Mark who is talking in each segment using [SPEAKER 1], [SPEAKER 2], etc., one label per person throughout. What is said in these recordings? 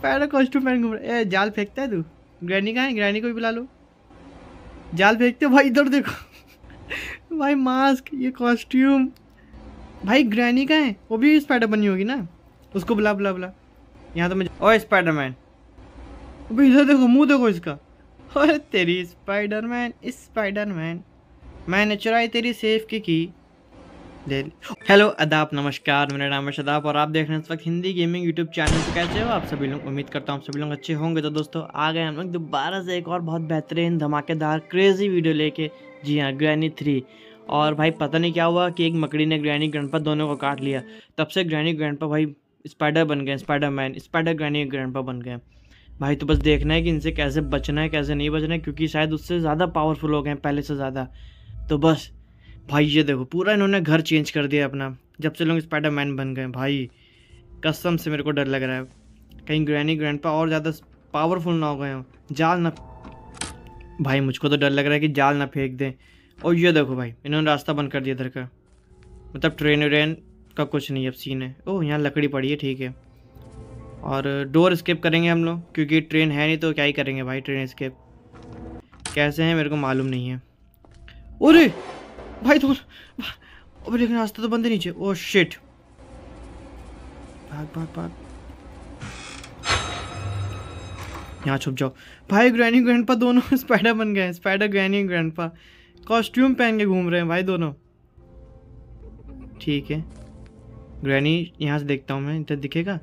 [SPEAKER 1] spider costume पहन घूम रहे जाल फेंकता है तू ग्रैनी कहाँ है ग्रैनी को भी बुला लो जाल फेंकते हो भाई इधर देखो भाई मास्क ये कॉस्ट्यूम भाई ग्रैनी कहाँ है वो भी स्पाइडर बनी होगी ना उसको बुला बुला बुला यहाँ तो मैं ओए स्पाइडरमैन अभी इधर देखो मुंह देखो इसका अरे तेरी स्पाइडरमैन स्पाइडरमैन मैंने चुराई तेरी सेफ की की हेलो अदाब नमस्कार मेरा नाम है शदाब और आप देख रहे हैं इस वक्त हिंदी गेमिंग यूट्यूब चैनल पर कैसे हो आप सभी लोग उम्मीद करता हूँ आप सभी लोग अच्छे होंगे तो दोस्तों आ गए हम लोग दोबारा से एक और बहुत बेहतरीन धमाकेदार क्रेजी वीडियो लेके जी हाँ ग्रैनी थ्री और भाई पता नहीं क्या हुआ कि एक मकड़ी ने ग्रैनी ग्रैंडपा दोनों को काट लिया तब से ग्रैनी ग्रैंडपा भाई स्पाइडर बन गए spider man spider granny grandpa बन गए भाई तो बस देखना है कि इनसे कैसे बचना है कैसे नहीं बचना है क्योंकि शायद उससे ज़्यादा पावरफुल हो गए हैं पहले से ज़्यादा तो बस भाई ये देखो पूरा इन्होंने घर चेंज कर दिया अपना जब से लोग स्पाइडर मैन बन गए भाई कसम से मेरे को डर लग रहा है कहीं ग्रैनी ग्रैंड और ज़्यादा पावरफुल ना हो गए हों जाल ना भाई मुझको तो डर लग रहा है कि जाल ना फेंक दें और ये देखो भाई इन्होंने रास्ता बंद कर दिया इधर का मतलब ट्रेन व्रेन का कुछ नहीं अब सीन है ओह यहाँ लकड़ी पड़ी है ठीक है और डोर स्केप करेंगे हम लोग क्योंकि ट्रेन है नहीं तो क्या ही करेंगे भाई ट्रेन स्केप कैसे हैं मेरे को मालूम नहीं है अरे भाई दूर अबे लेकिन रास्ता तो बंद है नीचे ओ oh, शिट भाग भाग भाग यहाँ छुप जाओ भाई ग्रैनी ग्रैंडपा दोनों स्पाइडर बन गए स्पाइडर ग्रैनी ग्रैंडपा कॉस्ट्यूम पहन के घूम रहे हैं भाई दोनों ठीक है ग्रैनी यहाँ से देखता हूँ मैं इधर दिखेगा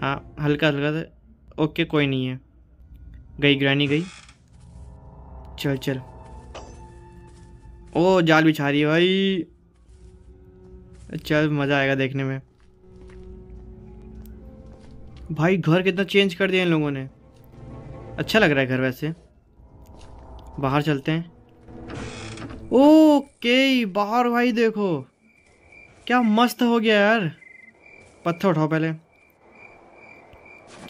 [SPEAKER 1] हाँ हल्का हल्का ओके कोई नहीं है गई ग्रैनी गई चल चल ओ जाल बिछा रही है भाई चल मज़ा आएगा देखने में भाई घर कितना चेंज कर दिया इन लोगों ने अच्छा लग रहा है घर वैसे बाहर चलते हैं ओके बाहर भाई देखो क्या मस्त हो गया यार पत्थर उठाओ पहले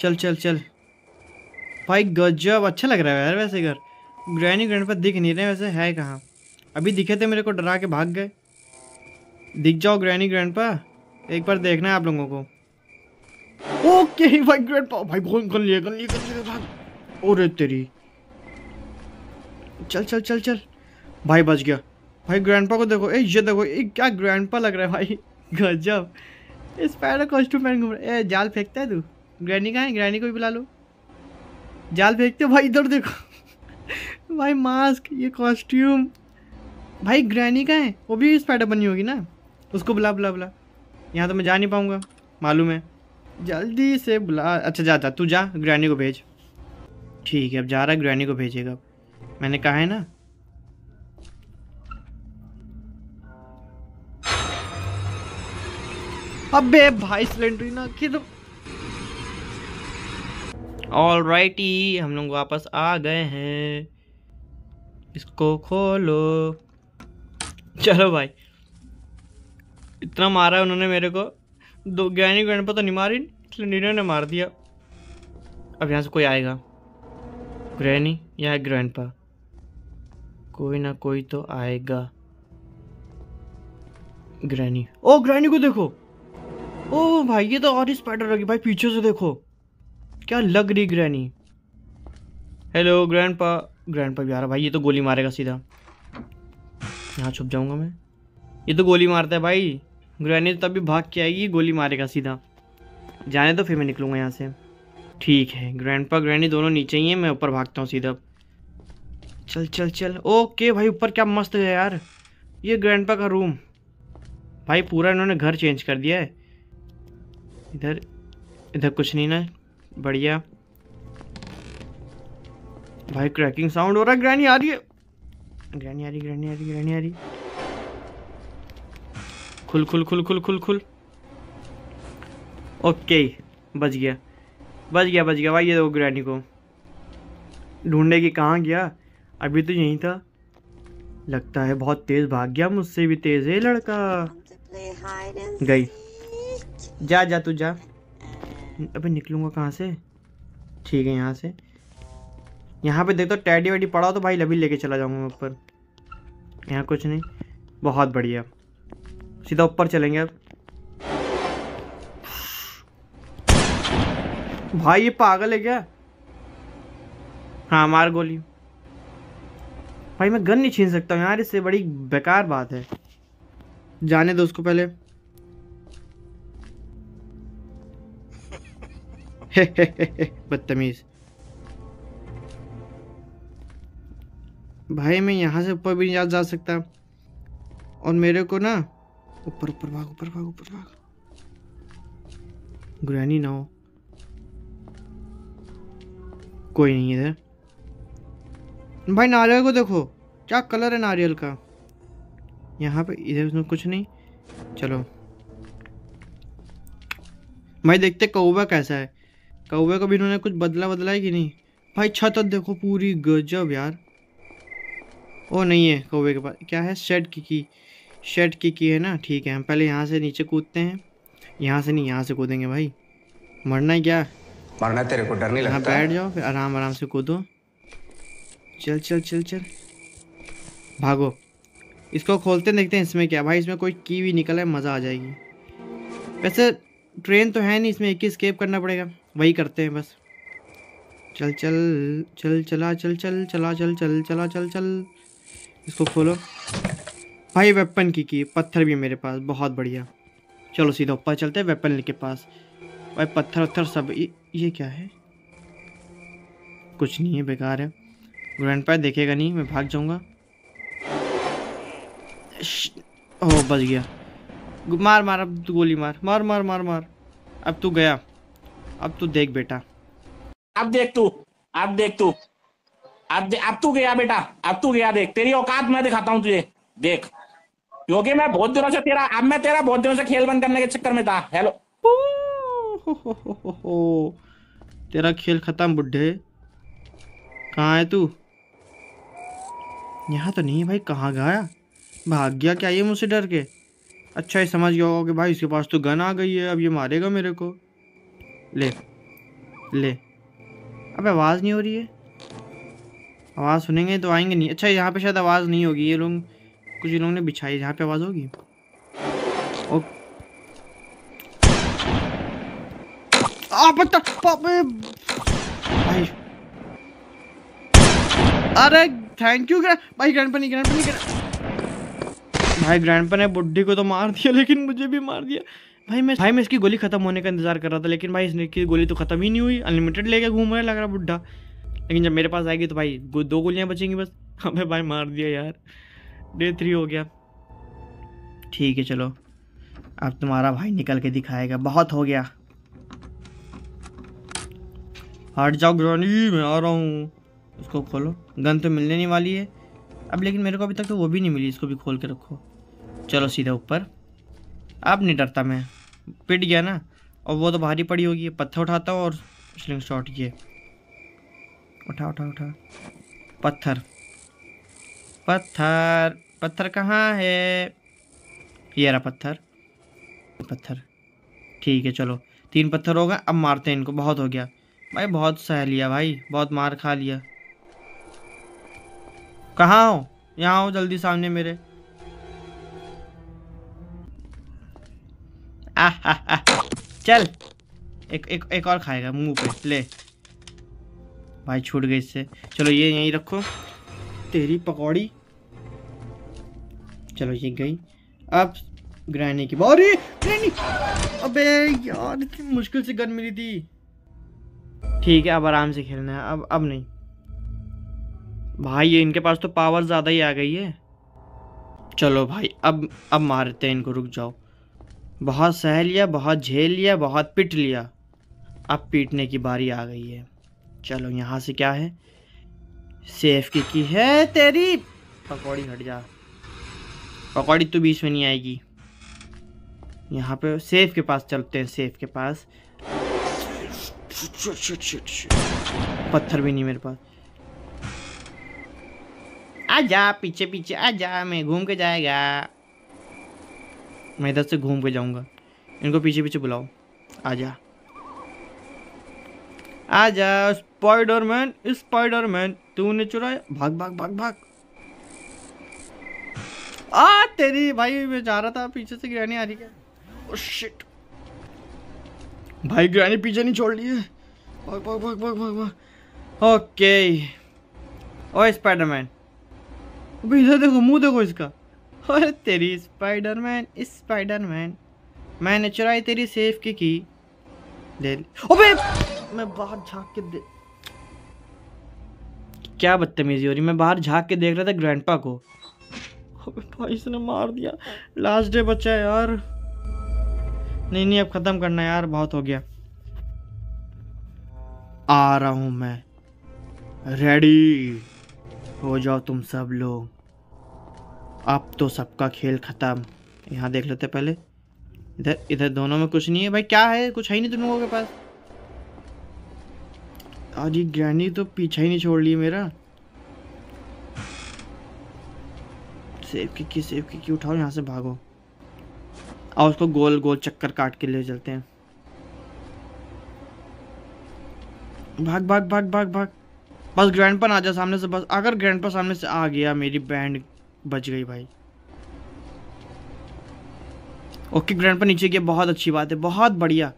[SPEAKER 1] चल चल चल भाई गजब अच्छा लग रहा है यार वैसे घर ग्रैनी ग्रैंड पर दिख नहीं रहे वैसे है कहाँ अभी दिखे थे मेरे को डरा के भाग गए दिख जाओ ग्रैनी ग्रैंड पा एक बार देखना है आप लोगों को ओके भाई ग्रैंड पा भाई फोन कर लिए कर लिए कर लिए ओरे तेरी चल चल चल चल भाई बच गया भाई ग्रैंडपा को देखो ए ये देखो ए क्या ग्रैंडपा लग रहा है भाई गजब इस पैर कॉस्ट्यूम पहन घूम ए जाल फेंकता है तू ग्रैनी कहाँ है ग्रैनी को भी बुला लो जाल फेंकते हो भाई इधर देखो भाई मास्क ये कॉस्ट्यूम भाई ग्रैनी का है वो भी स्पाइडर बनी होगी ना उसको बुला बुला बुला यहाँ तो मैं जा नहीं पाऊँगा मालूम है जल्दी से बुला अच्छा जाता तू जा ग्रैनी को भेज ठीक है अब जा रहा है ग्रैनी को भेजेगा मैंने कहा है ना अबे भाई सिलेंडर ना किधर ऑल राइटी हम लोग वापस आ गए हैं इसको खोलो चलो भाई इतना मारा है उन्होंने मेरे को दो गैनी ग्रैंड पर तो नहीं मारी इसलिए नीनो ने मार दिया अब यहाँ से कोई आएगा ग्रैनी या ग्रैंड पर कोई ना कोई तो आएगा ग्रैनी ओ ग्रैनी को देखो ओ भाई ये तो और ही स्पाइडर लगी भाई पीछे से देखो क्या लग रही granny hello grandpa grandpa भी आ रहा भाई ये तो गोली मारेगा सीधा यहाँ छुप जाऊँगा मैं ये तो गोली मारता है भाई ग्रैनी तब तो तभी भाग के आएगी गोली मारेगा सीधा जाने तो फिर मैं निकलूँगा यहाँ से ठीक है ग्रैंड पा ग्रैनी दोनों नीचे ही हैं मैं ऊपर भागता हूँ सीधा चल चल चल ओके भाई ऊपर क्या मस्त है यार ये ग्रैंड पा का रूम भाई पूरा इन्होंने घर चेंज कर दिया है इधर इधर कुछ नहीं ना बढ़िया भाई क्रैकिंग साउंड हो रहा है ग्रैनी आ रही है ग्रैनी आ रही आ रही आ रही खुल खुल खुल खुल खुल खुल ओके बच गया बच गया बच गया भाई ये दो ग्रैनी को ढूंढने की कहाँ गया अभी तो यहीं था लगता है बहुत तेज भाग गया मुझसे भी तेज है लड़का गई जा जा तू जा अबे निकलूंगा कहाँ से ठीक है यहाँ से यहाँ पे देखो टैडी वैडी पड़ा तो भाई लभी लेके चला जाऊँगा ऊपर यहाँ कुछ नहीं बहुत बढ़िया सीधा ऊपर चलेंगे अब भाई ये पागल है क्या हाँ मार गोली भाई मैं गन नहीं छीन सकता हूँ यार इससे बड़ी बेकार बात है जाने दो उसको पहले बदतमीज भाई मैं यहाँ से ऊपर भी नहीं जा सकता और मेरे को ना ऊपर ऊपर भाग ऊपर भाग ऊपर भाग ग्रैनी ना हो कोई नहीं इधर भाई नारियल को देखो क्या कलर है नारियल का यहाँ पे इधर कुछ नहीं चलो भाई देखते कौवा कैसा है कौवे को भी इन्होंने कुछ बदला बदला है कि नहीं भाई छत देखो पूरी गजब यार ओ नहीं है कौवे के पास क्या है शेड की की शेड की की है ना ठीक है हम पहले यहाँ से नीचे कूदते हैं यहाँ से नहीं यहाँ से कूदेंगे भाई मरना है क्या मरना तेरे को डर नहीं लगता बैठ जाओ फिर आराम आराम से कूदो चल चल चल चल भागो इसको खोलते देखते हैं इसमें क्या भाई इसमें कोई की भी निकला है मज़ा आ जाएगी वैसे ट्रेन तो है नहीं इसमें एक ही स्केप करना पड़ेगा वही करते हैं बस चल चल चल चला चल चल चला चल चल चला चल चल इसको खोलो भाई हाँ, वेपन की की पत्थर भी मेरे पास बहुत बढ़िया चलो सीधा ऊपर चलते हैं वेपन के पास भाई पत्थर वत्थर सब ये, ये क्या है कुछ नहीं है बेकार है ग्रैंड पैर देखेगा नहीं मैं भाग जाऊंगा ओह बच गया मार मार अब तू गोली मार मार मार मार मार अब तू गया अब तू देख बेटा अब देख तू अब देख तू अब अब तू गया बेटा अब तू गया देख तेरी औकात मैं दिखाता हूँ तुझे देख क्योंकि मैं बहुत दिनों से तेरा अब मैं तेरा बहुत दिनों से खेल बंद करने के चक्कर में था हेलो हो, हो, हो, तेरा खेल खत्म बुढ़े कहाँ है तू यहाँ तो नहीं भाई कहाँ गया भाग गया क्या ये मुझसे डर के अच्छा ये समझ गया होगा कि भाई इसके पास तो गन आ गई है अब ये मारेगा मेरे को ले ले अब आवाज़ नहीं हो रही है आवाज़ सुनेंगे तो आएंगे नहीं अच्छा यहाँ पे शायद आवाज़ नहीं होगी ये लोग कुछ लोगों ने बिछाई यहाँ पे आवाज़ होगी ओ भाई अरे थैंक यू भाई ग्रैंड पनी ग्रैंड पनी भाई ग्रैंड ने बुढ़ी को तो मार दिया लेकिन मुझे भी मार दिया भाई मैं भाई मैं इसकी गोली खत्म होने का इंतजार कर रहा था लेकिन भाई इसने की गोली तो खत्म ही नहीं हुई अनलिमिटेड लेके घूम रहा लग रहा बुढ़ा लेकिन जब मेरे पास आएगी तो भाई दो गोलियाँ बचेंगी बस हमें भाई मार दिया यार डे थ्री हो गया ठीक है चलो अब तुम्हारा भाई निकल के दिखाएगा बहुत हो गया हट जाओ ग्रानी मैं आ रहा हूँ उसको खोलो गन तो मिलने नहीं वाली है अब लेकिन मेरे को अभी तक तो वो भी नहीं मिली इसको भी खोल के रखो चलो सीधा ऊपर अब नहीं डरता मैं पिट गया ना और वो तो भारी पड़ी होगी पत्थर उठाता हूँ और स्लिंग शॉट किए उठा उठा उठा पत्थर पत्थर पत्थर कहाँ है ये रहा पत्थर पत्थर ठीक है चलो तीन पत्थर हो गए अब मारते हैं इनको बहुत हो गया भाई बहुत सह लिया भाई बहुत मार खा लिया कहाँ हो यहाँ हो जल्दी सामने मेरे आ, आ, आ, चल एक एक एक और खाएगा मुंह पे ले भाई छूट गई इससे चलो ये यहीं रखो तेरी पकौड़ी चलो ये गई अब ग्रहण की अरे ग्रहणी अबे यार इतनी मुश्किल से गन मिली थी ठीक है अब आराम से खेलना है अब अब नहीं भाई ये इनके पास तो पावर ज़्यादा ही आ गई है चलो भाई अब अब मारते हैं इनको रुक जाओ बहुत सह लिया बहुत झेल लिया बहुत पिट लिया अब पीटने की बारी आ गई है चलो यहाँ से क्या है सेफ की की है तेरी पकौड़ी हट जा पकौड़ी तो बीच में नहीं आएगी यहाँ पे सेफ के पास चलते हैं सेफ के पास पत्थर भी नहीं मेरे पास आ जा पीछे पीछे आ जा मैं घूम के जाएगा मैं इधर से घूम के जाऊंगा इनको पीछे पीछे बुलाओ आ जा आ जा स्पाइडरमैन स्पाइडरमैन तूने चुराया भाग भाग भाग भाग आ तेरी भाई मैं जा रहा था पीछे से ग्रहणी आ रही है क्या oh, शिट भाई ग्रहणी पीछे नहीं छोड़ लिए भाग भाग भाग भाग भाग भाग ओके और स्पाइडरमैन अभी इधर देखो मुंह देखो इसका अरे तेरी स्पाइडरमैन स्पाइडरमैन मैंने चुराई तेरी सेफ की की ले अबे मैं बाहर झांक के दे क्या बदतमीजी हो रही मैं बाहर झांक के देख रहा था ग्रैंडपा को भाई इसने मार दिया लास्ट डे बचा है यार नहीं नहीं अब ख़त्म करना यार बहुत हो गया आ रहा हूं मैं रेडी हो जाओ तुम सब लोग अब तो सबका खेल ख़त्म यहाँ देख लेते पहले इधर इधर दोनों में कुछ नहीं है भाई क्या है कुछ है ही नहीं तुम लोगों के पास आज ये ग्रैनी तो पीछा ही नहीं छोड़ ली मेरा सेव की की सेव की की उठाओ यहाँ से भागो और उसको गोल गोल चक्कर काट के ले चलते हैं भाग भाग भाग भाग भाग बस ग्रैंड पर आ जा सामने से बस अगर ग्रैंड पर सामने से आ गया मेरी बैंड बच गई भाई ओके ग्रैंड पर नीचे गया बहुत अच्छी बात है बहुत बढ़िया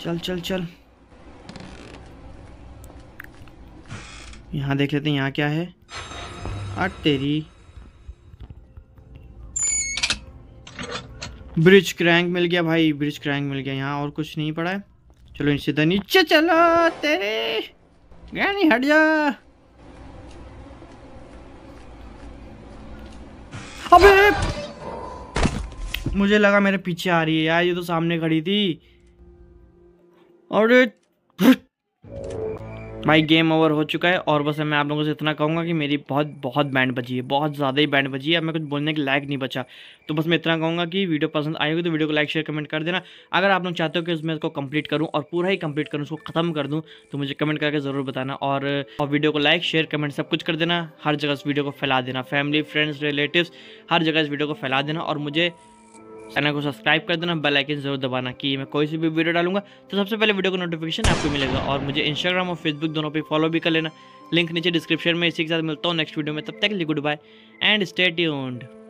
[SPEAKER 1] चल चल चल यहाँ देख लेते हैं यहाँ क्या है अट तेरी ब्रिज क्रैंक मिल गया भाई ब्रिज क्रैंक मिल गया यहाँ और कुछ नहीं पड़ा है चलो सीधा नीचे चलो तेरे गहनी हट जा अबे मुझे लगा मेरे पीछे आ रही है यार ये तो सामने खड़ी थी और भाई गेम ओवर हो चुका है और बस मैं आप लोगों से इतना कहूँगा कि मेरी बहुत बहुत बैंड बची है बहुत ज़्यादा ही बैंड बची है अब मैं कुछ बोलने के लायक नहीं बचा तो बस मैं इतना कहूँगा कि वीडियो पसंद आई होगी तो वीडियो को लाइक शेयर कमेंट कर देना अगर आप लोग चाहते हो कि उसमें इसको कंप्लीट करूँ और पूरा ही कंप्लीट करूँ उसको ख़त्म कर दूँ तो मुझे कमेंट करके ज़रूर बताना और, वीडियो को लाइक शेयर कमेंट सब कुछ कर देना हर जगह इस वीडियो को फैला देना फैमिली फ्रेंड्स रिलेटिव हर जगह इस वीडियो को फैला देना और मुझे चैनल को सब्सक्राइब कर देना बेल आइकन जरूर दबाना कि मैं कोई सी भी वीडियो डालूंगा तो सबसे पहले वीडियो को नोटिफिकेशन आपको मिलेगा और मुझे इंस्टाग्राम और फेसबुक दोनों पे फॉलो भी कर लेना लिंक नीचे डिस्क्रिप्शन में इसी के साथ मिलता हूँ नेक्स्ट वीडियो में तब तक लिए goodbye and stay tuned